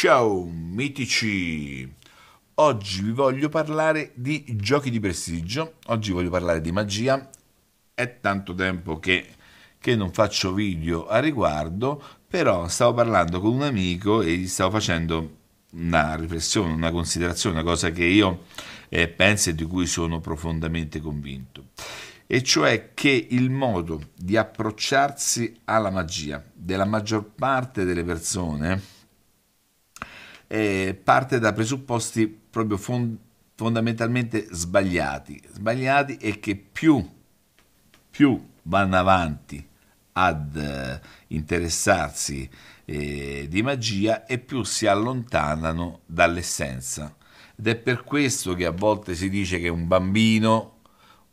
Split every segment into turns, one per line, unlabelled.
Ciao mitici! Oggi vi voglio parlare di giochi di prestigio, oggi voglio parlare di magia, è tanto tempo che, che non faccio video a riguardo, però stavo parlando con un amico e gli stavo facendo una riflessione, una considerazione, una cosa che io eh, penso e di cui sono profondamente convinto e cioè che il modo di approcciarsi alla magia della maggior parte delle persone eh, parte da presupposti proprio fond- fondamentalmente sbagliati, sbagliati e che più, più vanno avanti ad eh, interessarsi eh, di magia e più si allontanano dall'essenza. Ed è per questo che a volte si dice che un bambino,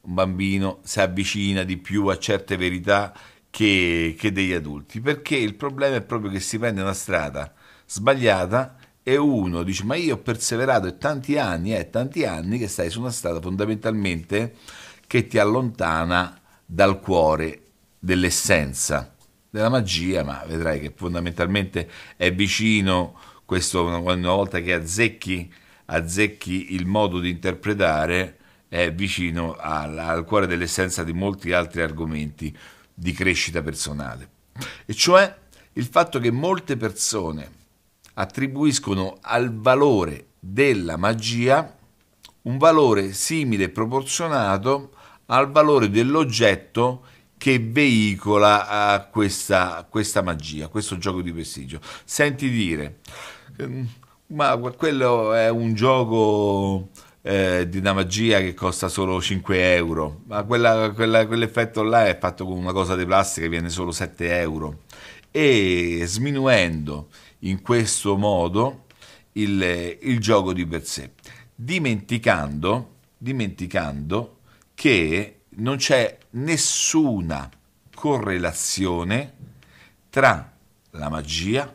un bambino si avvicina di più a certe verità che, che degli adulti, perché il problema è proprio che si prende una strada sbagliata e uno dice ma io ho perseverato e tanti anni, e eh, tanti anni che stai su una strada fondamentalmente che ti allontana dal cuore dell'essenza della magia, ma vedrai che fondamentalmente è vicino questo una volta che azzecchi, azzecchi il modo di interpretare è vicino al, al cuore dell'essenza di molti altri argomenti di crescita personale. E cioè il fatto che molte persone attribuiscono al valore della magia un valore simile e proporzionato al valore dell'oggetto che veicola eh, questa, questa magia, questo gioco di prestigio. Senti dire, ehm, ma quello è un gioco eh, di una magia che costa solo 5 euro, ma quella, quella, quell'effetto là è fatto con una cosa di plastica che viene solo 7 euro. E sminuendo in questo modo il, il gioco di per sé, dimenticando, dimenticando che non c'è nessuna correlazione tra la magia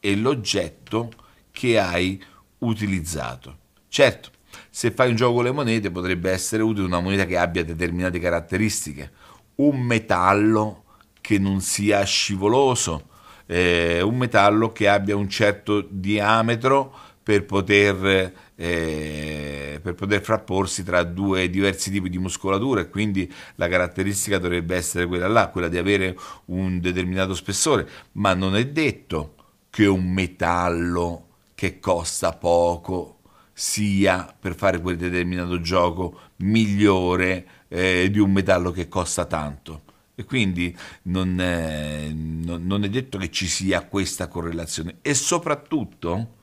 e l'oggetto che hai utilizzato. Certo, se fai un gioco con le monete potrebbe essere utile una moneta che abbia determinate caratteristiche, un metallo che non sia scivoloso, eh, un metallo che abbia un certo diametro per poter, eh, per poter frapporsi tra due diversi tipi di muscolatura e quindi la caratteristica dovrebbe essere quella là, quella di avere un determinato spessore, ma non è detto che un metallo che costa poco sia per fare quel determinato gioco migliore eh, di un metallo che costa tanto. E quindi non è, non, è detto che ci sia questa correlazione. E soprattutto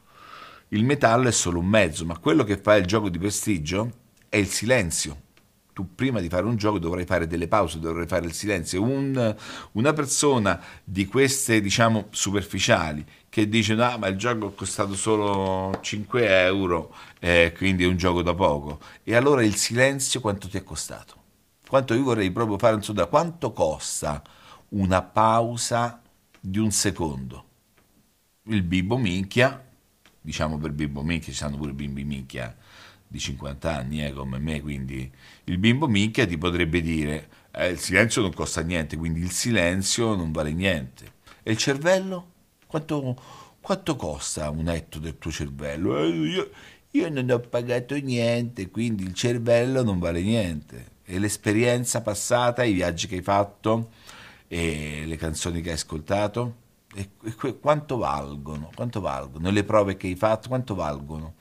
il metallo è solo un mezzo, ma quello che fa il gioco di prestigio è il silenzio tu prima di fare un gioco dovrai fare delle pause, dovrai fare il silenzio. Un, una persona di queste, diciamo, superficiali che dice no, ma il gioco è costato solo 5 euro, eh, quindi è un gioco da poco. E allora il silenzio quanto ti è costato? quanto io vorrei proprio fare un sondaggio, quanto costa una pausa di un secondo? Il bimbo minchia, diciamo per bimbo minchia, ci sono pure bimbi minchia di 50 anni eh, come me, quindi il bimbo minchia ti potrebbe dire eh, il silenzio non costa niente, quindi il silenzio non vale niente. E il cervello? Quanto, quanto costa un etto del tuo cervello? Eh, io, io non ho pagato niente, quindi il cervello non vale niente e l'esperienza passata, i viaggi che hai fatto, le canzoni che hai ascoltato, e, e, quanto valgono, quanto valgono, le prove che hai fatto, quanto valgono.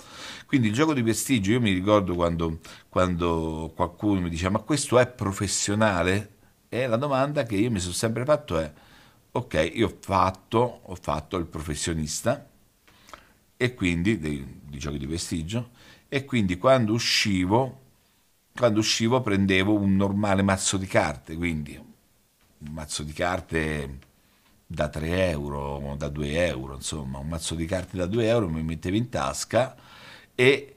Quindi il gioco di prestigio, io mi ricordo quando, quando qualcuno mi diceva ma questo è professionale? E la domanda che io mi sono sempre fatto è, ok, io ho fatto, ho fatto il professionista, e quindi di giochi di prestigio e quindi quando uscivo quando uscivo prendevo un normale mazzo di carte, quindi un mazzo di carte da 3 euro, da 2 euro, insomma, un mazzo di carte da 2 euro mi mettevo in tasca e,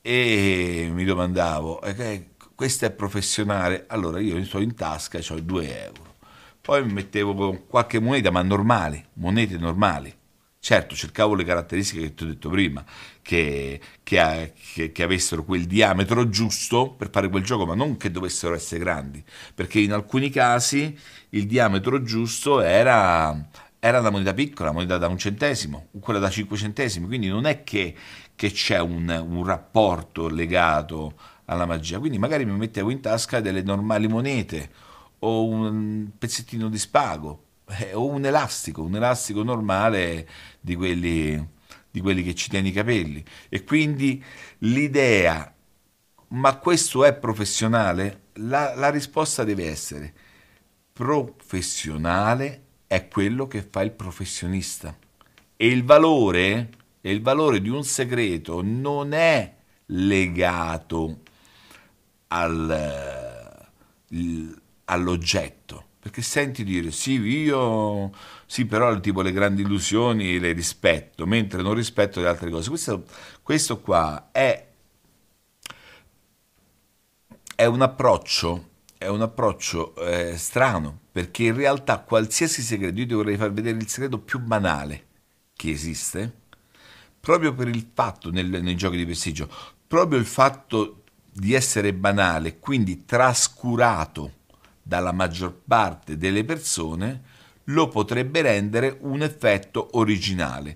e mi domandavo, okay, eh, questo è professionale, allora io sto in tasca, ho 2 euro. Poi mi mettevo qualche moneta, ma normale, monete normali, Certo, cercavo le caratteristiche che ti ho detto prima, che, che, che, che, avessero quel diametro giusto per fare quel gioco, ma non che dovessero essere grandi, perché in alcuni casi il diametro giusto era, era una moneta piccola, la moneta da un centesimo, quella da cinque centesimi, quindi non è che, c'è un, un rapporto legato alla magia, quindi magari mi mettevo in tasca delle normali monete o un pezzettino di spago eh, o un elastico, un elastico normale di quelli, di quelli che ci tiene i capelli. E quindi l'idea, ma questo è professionale? La, la risposta deve essere professionale è quello che fa il professionista. E il valore, e il valore di un segreto non è legato al, all'oggetto, perché senti dire, sì, io, sì, però tipo le grandi illusioni le rispetto, mentre non rispetto le altre cose. Questo, questo qua è, è un approccio è un approccio eh, strano, perché in realtà qualsiasi segreto, io ti vorrei far vedere il segreto più banale che esiste, proprio per il fatto, nel, nei giochi di prestigio, proprio il fatto di essere banale, quindi trascurato dalla maggior parte delle persone, lo potrebbe rendere un effetto originale,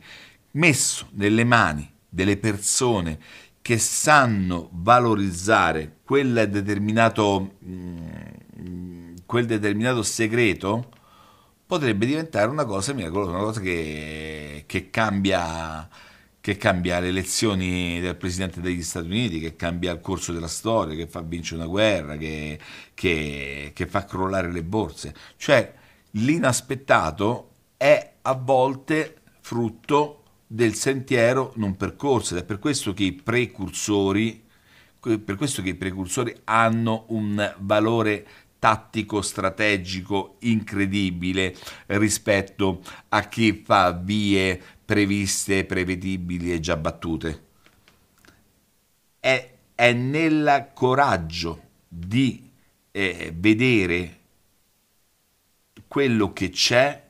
messo nelle mani delle persone che sanno valorizzare quel determinato, mm, quel determinato segreto potrebbe diventare una cosa miracolosa, una cosa che, che cambia che cambia le elezioni del presidente degli Stati Uniti, che cambia il corso della storia, che fa vincere una guerra, che, che, che fa crollare le borse. Cioè l'inaspettato è a volte frutto del sentiero non percorso ed è per questo che i precursori, per questo che i precursori hanno un valore tattico strategico incredibile rispetto a chi fa vie previste, prevedibili e già battute. È, è nel coraggio di eh, vedere quello che c'è,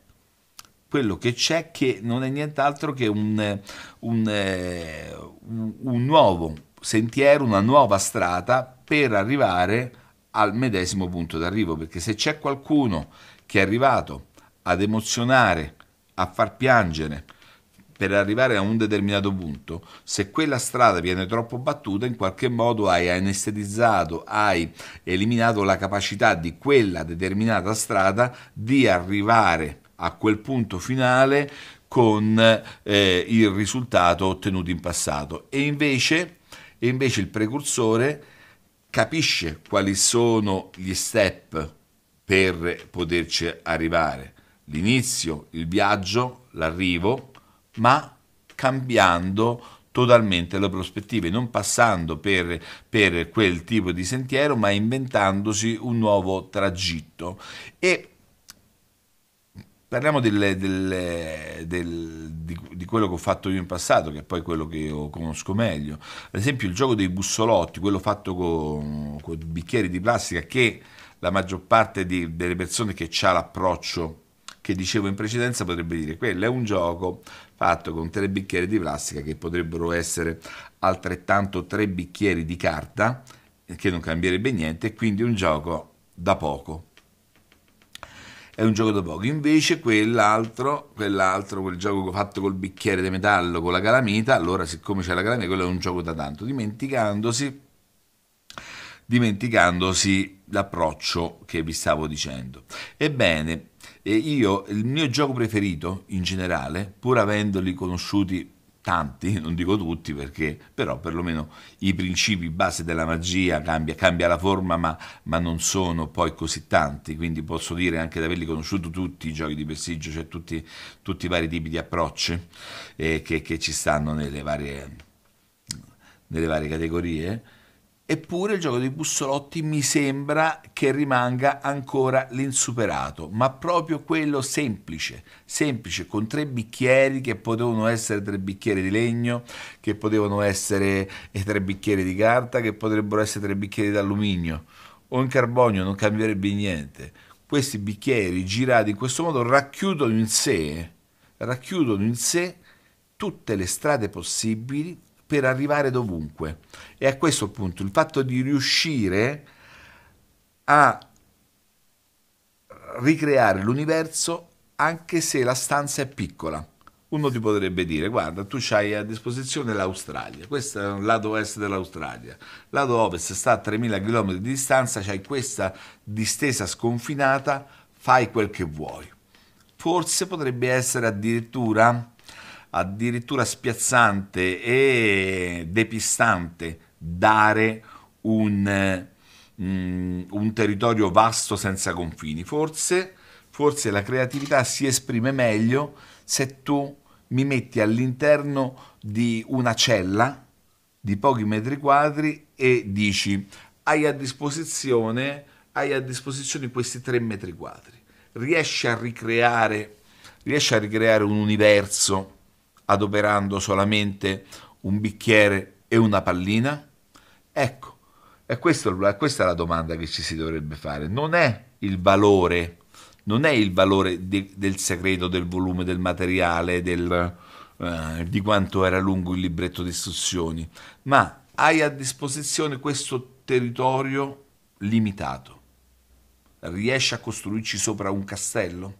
quello che c'è che non è nient'altro che un, un, eh, un nuovo sentiero, una nuova strada per arrivare al medesimo punto d'arrivo, perché se c'è qualcuno che è arrivato ad emozionare, a far piangere, per arrivare a un determinato punto. Se quella strada viene troppo battuta, in qualche modo hai anestetizzato, hai eliminato la capacità di quella determinata strada di arrivare a quel punto finale con eh, il risultato ottenuto in passato. E invece, e invece il precursore capisce quali sono gli step per poterci arrivare. L'inizio, il viaggio, l'arrivo, ma cambiando totalmente le prospettive, non passando per, per quel tipo di sentiero, ma inventandosi un nuovo tragitto. E Parliamo del, del, del, di, di, quello che ho fatto io in passato, che è poi quello che io conosco meglio. Ad esempio il gioco dei bussolotti, quello fatto con, con bicchieri di plastica, che la maggior parte di, delle persone che ha l'approccio che dicevo in precedenza potrebbe dire quello è un gioco fatto con tre bicchieri di plastica che potrebbero essere altrettanto tre bicchieri di carta, che non cambierebbe niente, e quindi un gioco da poco. È un gioco da poco. Invece quell'altro, quell'altro, quel gioco fatto col bicchiere di metallo, con la calamita, allora siccome c'è la calamita, quello è un gioco da tanto, dimenticandosi, dimenticandosi l'approccio che vi stavo dicendo. Ebbene, e io, il mio gioco preferito in generale, pur avendoli conosciuti tanti, non dico tutti perché, però perlomeno i principi base della magia cambia, cambia la forma ma, ma, non sono poi così tanti, quindi posso dire anche di averli conosciuti tutti i giochi di prestigio, cioè tutti, tutti i vari tipi di approcci eh, che, che, ci stanno nelle varie, nelle varie categorie Eppure il gioco dei bussolotti mi sembra che rimanga ancora l'insuperato, ma proprio quello semplice, semplice, con tre bicchieri che potevano essere tre bicchieri di legno, che potevano essere eh, tre bicchieri di carta, che potrebbero essere tre bicchieri d'alluminio o in carbonio, non cambierebbe niente. Questi bicchieri girati in questo modo racchiudono in sé, racchiudono in sé tutte le strade possibili per arrivare dovunque. E a questo punto il fatto di riuscire a ricreare l'universo anche se la stanza è piccola. Uno ti potrebbe dire, guarda, tu hai a disposizione l'Australia, questo è il lato est dell'Australia, lato ovest sta a 3000 km di distanza, c'hai questa distesa sconfinata, fai quel che vuoi. Forse potrebbe essere addirittura addirittura spiazzante e depistante dare un, um, un territorio vasto senza confini. Forse, forse la creatività si esprime meglio se tu mi metti all'interno di una cella di pochi metri quadri e dici hai a disposizione, hai a disposizione questi tre metri quadri, riesci a ricreare, riesci a ricreare un universo adoperando solamente un bicchiere e una pallina? Ecco, è questo, questa è la domanda che ci si dovrebbe fare. Non è il valore, non è il valore di, del segreto, del volume, del materiale, del, eh, di quanto era lungo il libretto di istruzioni, ma hai a disposizione questo territorio limitato. Riesci a costruirci sopra un castello?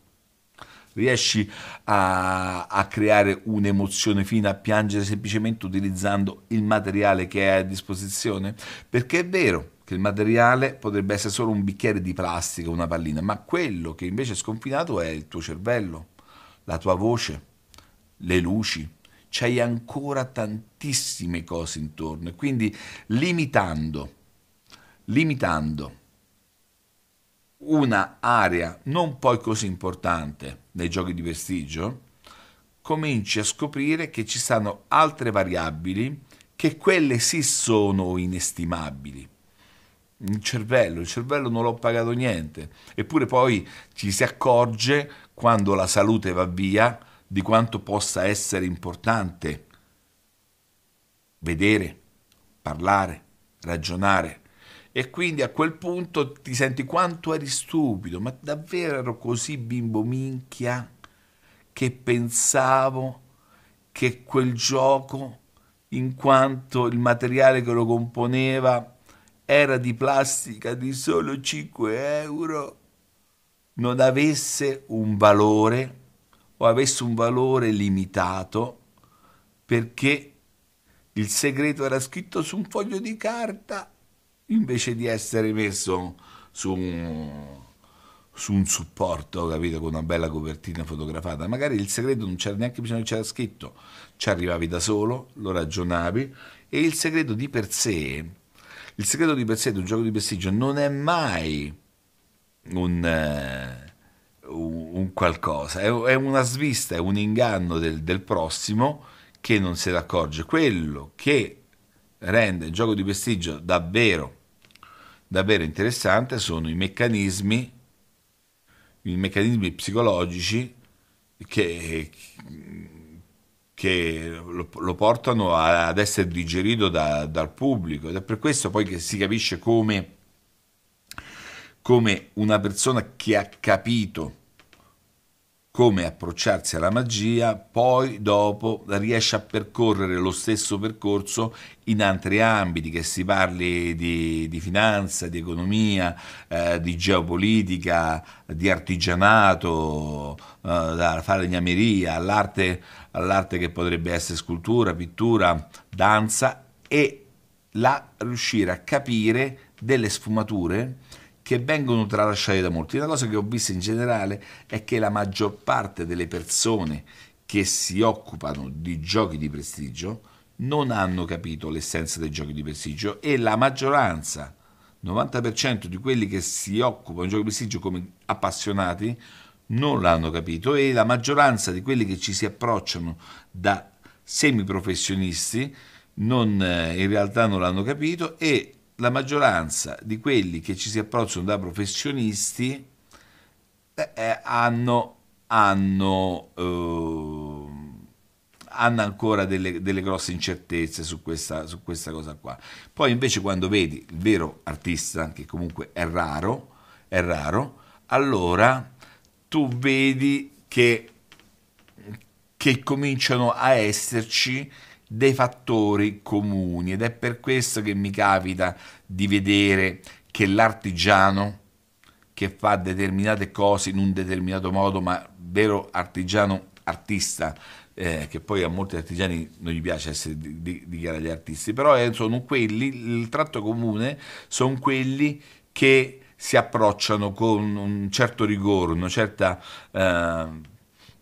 riesci a, a creare un'emozione fino a piangere semplicemente utilizzando il materiale che hai a disposizione? Perché è vero che il materiale potrebbe essere solo un bicchiere di plastica, una pallina, ma quello che invece è sconfinato è il tuo cervello, la tua voce, le luci, c'hai ancora tantissime cose intorno. Quindi limitando, limitando una area non poi così importante nei giochi di prestigio, cominci a scoprire che ci sono altre variabili che quelle sì sono inestimabili. Il cervello, il cervello non l'ho pagato niente, eppure poi ci si accorge quando la salute va via di quanto possa essere importante vedere, parlare, ragionare, e quindi a quel punto ti senti quanto eri stupido, ma davvero ero così bimbo minchia che pensavo che quel gioco, in quanto il materiale che lo componeva era di plastica di solo 5 euro, non avesse un valore o avesse un valore limitato perché il segreto era scritto su un foglio di carta invece di essere messo su un, su un supporto, capito, con una bella copertina fotografata. Magari il segreto non c'era neanche bisogno che c'era scritto, ci arrivavi da solo, lo ragionavi e il segreto di per sé, il segreto di per sé di un gioco di prestigio non è mai un, eh, un qualcosa, è, è, una svista, è un inganno del, del prossimo che non se ne accorge. Quello che rende il gioco di prestigio davvero davvero interessante sono i meccanismi, i meccanismi psicologici che, che lo, lo, portano a, ad essere digerito da, dal pubblico ed è per questo poi che si capisce come, come una persona che ha capito come approcciarsi alla magia, poi dopo riesce a percorrere lo stesso percorso in altri ambiti, che si parli di, di finanza, di economia, eh, di geopolitica, di artigianato, eh, dalla falegnameria all'arte, all'arte che potrebbe essere scultura, pittura, danza e la riuscire a capire delle sfumature che vengono tralasciate da molti. La cosa che ho visto in generale è che la maggior parte delle persone che si occupano di giochi di prestigio non hanno capito l'essenza dei giochi di prestigio e la maggioranza, 90% di quelli che si occupano di giochi di prestigio come appassionati, non l'hanno capito e la maggioranza di quelli che ci si approcciano da semiprofessionisti non, eh, in realtà non l'hanno capito e la maggioranza di quelli che ci si approcciano da professionisti eh, eh, hanno, hanno, eh, hanno, ancora delle, delle grosse incertezze su questa, su questa, cosa qua. Poi invece quando vedi il vero artista, che comunque è raro, è raro allora tu vedi che, che cominciano a esserci dei fattori comuni ed è per questo che mi capita di vedere che l'artigiano che fa determinate cose in un determinato modo, ma vero artigiano artista, eh, che poi a molti artigiani non gli piace essere di, di, artisti, però eh, sono quelli, il tratto comune sono quelli che si approcciano con un certo rigore, una certa, eh,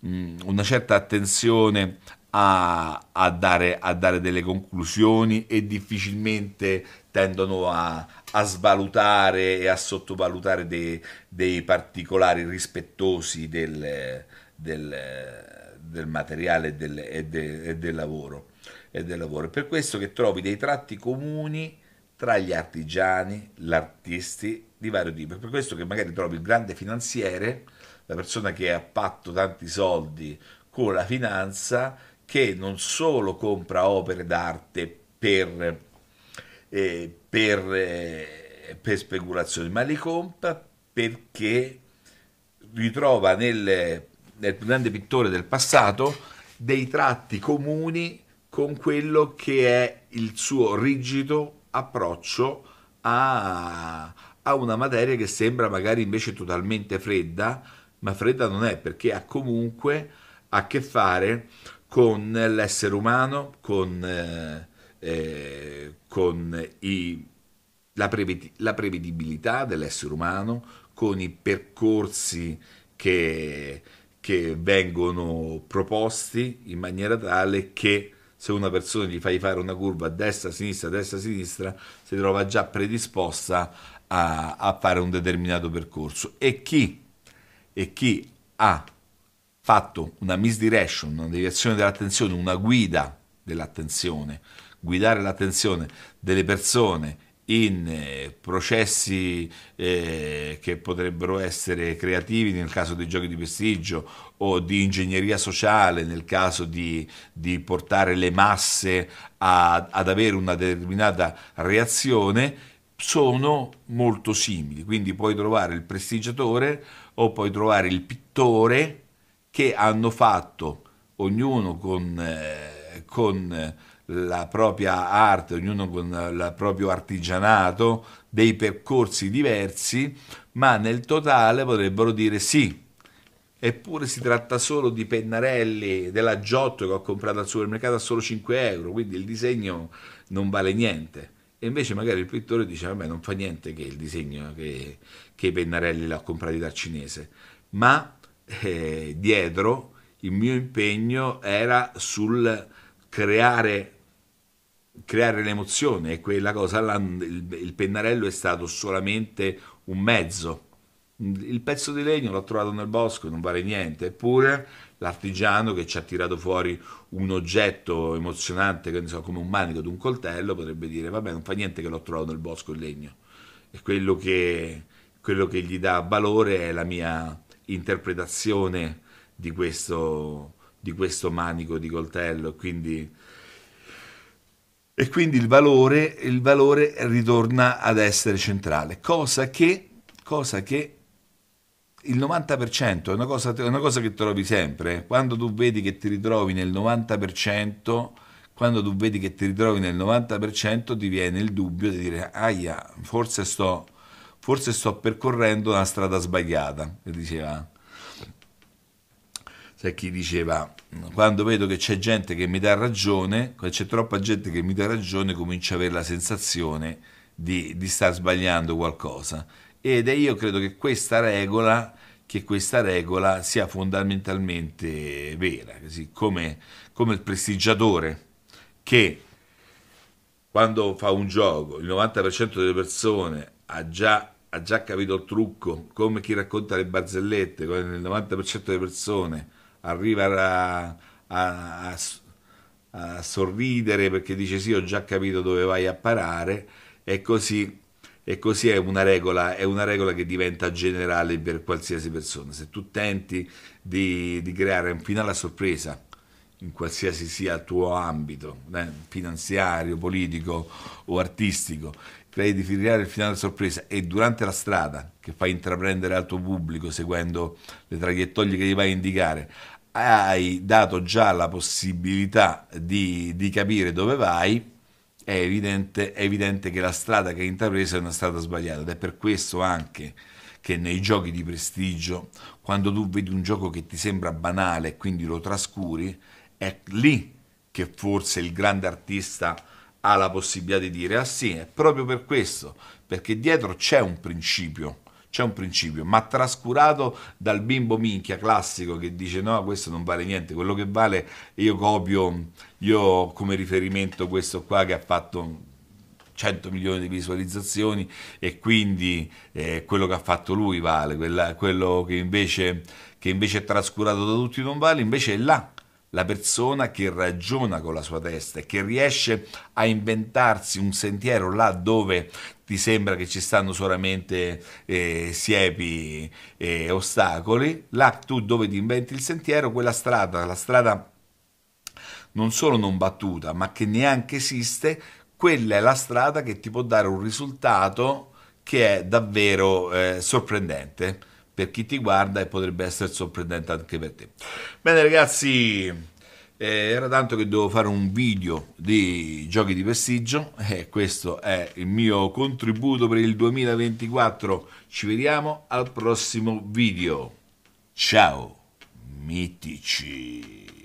mm, una certa attenzione a, a, dare, a, dare, delle conclusioni e difficilmente tendono a, a svalutare e a sottovalutare dei, dei particolari rispettosi del, del, del materiale e del, e, de, e del, lavoro. E del lavoro. È per questo che trovi dei tratti comuni tra gli artigiani, gli artisti di vario tipo. È per questo che magari trovi il grande finanziere, la persona che ha fatto tanti soldi con la finanza, che non solo compra opere d'arte per, eh, per, eh, per speculazioni, ma li compra perché ritrova nel, nel grande pittore del passato dei tratti comuni con quello che è il suo rigido approccio a, a, una materia che sembra magari invece totalmente fredda, ma fredda non è perché ha comunque a che fare con l'essere umano, con, eh, eh, con i, la, prevedi- la, prevedibilità dell'essere umano, con i percorsi che, che vengono proposti in maniera tale che se una persona gli fai fare una curva a destra, a sinistra, a destra, a sinistra, si trova già predisposta a, a fare un determinato percorso. E chi, e chi ha fatto una misdirection, una deviazione dell'attenzione, una guida dell'attenzione, guidare l'attenzione delle persone in eh, processi eh, che potrebbero essere creativi nel caso dei giochi di prestigio o di ingegneria sociale nel caso di, di portare le masse a, ad avere una determinata reazione sono molto simili quindi puoi trovare il prestigiatore o puoi trovare il pittore che hanno fatto ognuno con, eh, con eh, la propria arte, ognuno con il proprio artigianato, dei percorsi diversi, ma nel totale potrebbero dire sì. Eppure si tratta solo di pennarelli della Giotto che ho comprato al supermercato a solo 5 euro, quindi il disegno non vale niente. E invece magari il pittore dice, vabbè non fa niente che il disegno, che, che i pennarelli li ho comprati dal cinese. Ma eh, dietro, il mio impegno era sul creare, creare l'emozione e quella cosa, là, il, il pennarello è stato solamente un mezzo. Il pezzo di legno l'ho trovato nel bosco, non vale niente, eppure l'artigiano che ci ha tirato fuori un oggetto emozionante, che ne so, come un manico di un coltello, potrebbe dire, vabbè, non fa niente che l'ho trovato nel bosco il legno. E quello che, quello che gli dà valore è la mia interpretazione di questo, di questo manico di coltello. Quindi, e quindi il valore, il valore ritorna ad essere centrale, cosa che, cosa che il 90% è una, cosa, è una cosa che trovi sempre. Eh. Quando tu vedi che ti ritrovi nel 90%, quando tu vedi che ti ritrovi nel 90%, ti viene il dubbio di dire, aia, forse sto forse sto percorrendo una strada sbagliata, e diceva. C'è chi diceva, quando vedo che c'è gente che mi dà ragione, quando c'è troppa gente che mi dà ragione, comincio a avere la sensazione di, di star sbagliando qualcosa. Ed io credo che questa regola che questa regola sia fondamentalmente vera, così come, come, il prestigiatore che quando fa un gioco il 90% delle persone ha già, ha già capito il trucco, come chi racconta le barzellette, come il 90% delle persone arriva a, a, a sorridere perché dice sì, ho già capito dove vai a parare, e così e così è una, regola, è una regola, che diventa generale per qualsiasi persona. Se tu tenti di, di creare un finale a sorpresa, in qualsiasi sia il tuo ambito, eh, finanziario, politico o artistico, di filiare il finale sorpresa e durante la strada che fai intraprendere al tuo pubblico seguendo le traiettorie che gli vai a indicare, hai dato già la possibilità di, di capire dove vai, è evidente, è evidente, che la strada che hai intrapreso è una strada sbagliata ed è per questo anche che nei giochi di prestigio, quando tu vedi un gioco che ti sembra banale e quindi lo trascuri, è lì che forse il grande artista ha la possibilità di dire ah sì, è proprio per questo, perché dietro c'è un principio, c'è un principio, ma trascurato dal bimbo minchia classico che dice no, questo non vale niente, quello che vale io copio, io come riferimento questo qua che ha fatto 100 milioni di visualizzazioni e quindi eh, quello che ha fatto lui vale, quella, quello che invece, che invece è trascurato da tutti non vale, invece è là la persona che ragiona con la sua testa e che riesce a inventarsi un sentiero là dove ti sembra che ci stanno solamente eh, siepi e eh, ostacoli, là tu dove ti inventi il sentiero, quella strada, la strada non solo non battuta, ma che neanche esiste, quella è la strada che ti può dare un risultato che è davvero eh, sorprendente per chi ti guarda e potrebbe essere sorprendente anche per te. Bene ragazzi, eh, era tanto che devo fare un video di giochi di prestigio e questo è il mio contributo per il 2024 ci vediamo al prossimo video ciao mitici